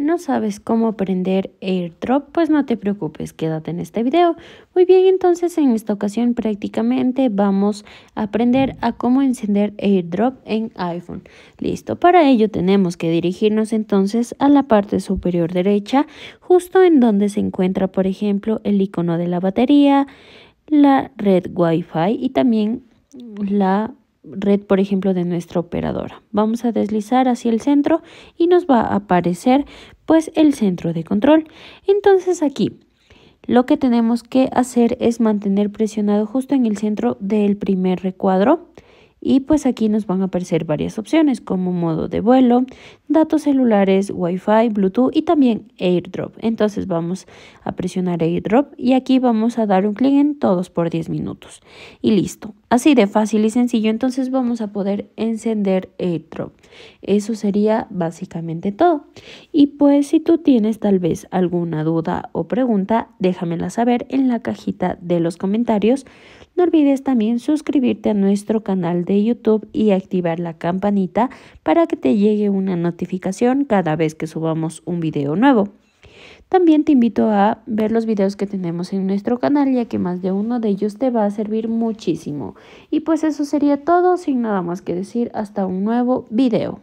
¿No sabes cómo aprender airdrop? Pues no te preocupes, quédate en este video. Muy bien, entonces en esta ocasión prácticamente vamos a aprender a cómo encender airdrop en iPhone. Listo, para ello tenemos que dirigirnos entonces a la parte superior derecha, justo en donde se encuentra por ejemplo el icono de la batería, la red Wi-Fi y también la red, por ejemplo, de nuestra operadora. Vamos a deslizar hacia el centro y nos va a aparecer pues el centro de control. Entonces aquí lo que tenemos que hacer es mantener presionado justo en el centro del primer recuadro y pues aquí nos van a aparecer varias opciones como modo de vuelo, datos celulares, wifi, bluetooth y también airdrop. Entonces vamos a presionar airdrop y aquí vamos a dar un clic en todos por 10 minutos y listo. Así de fácil y sencillo, entonces vamos a poder encender Etro. Eso sería básicamente todo. Y pues si tú tienes tal vez alguna duda o pregunta, déjamela saber en la cajita de los comentarios. No olvides también suscribirte a nuestro canal de YouTube y activar la campanita para que te llegue una notificación cada vez que subamos un video nuevo. También te invito a ver los videos que tenemos en nuestro canal, ya que más de uno de ellos te va a servir muchísimo. Y pues eso sería todo, sin nada más que decir, hasta un nuevo video.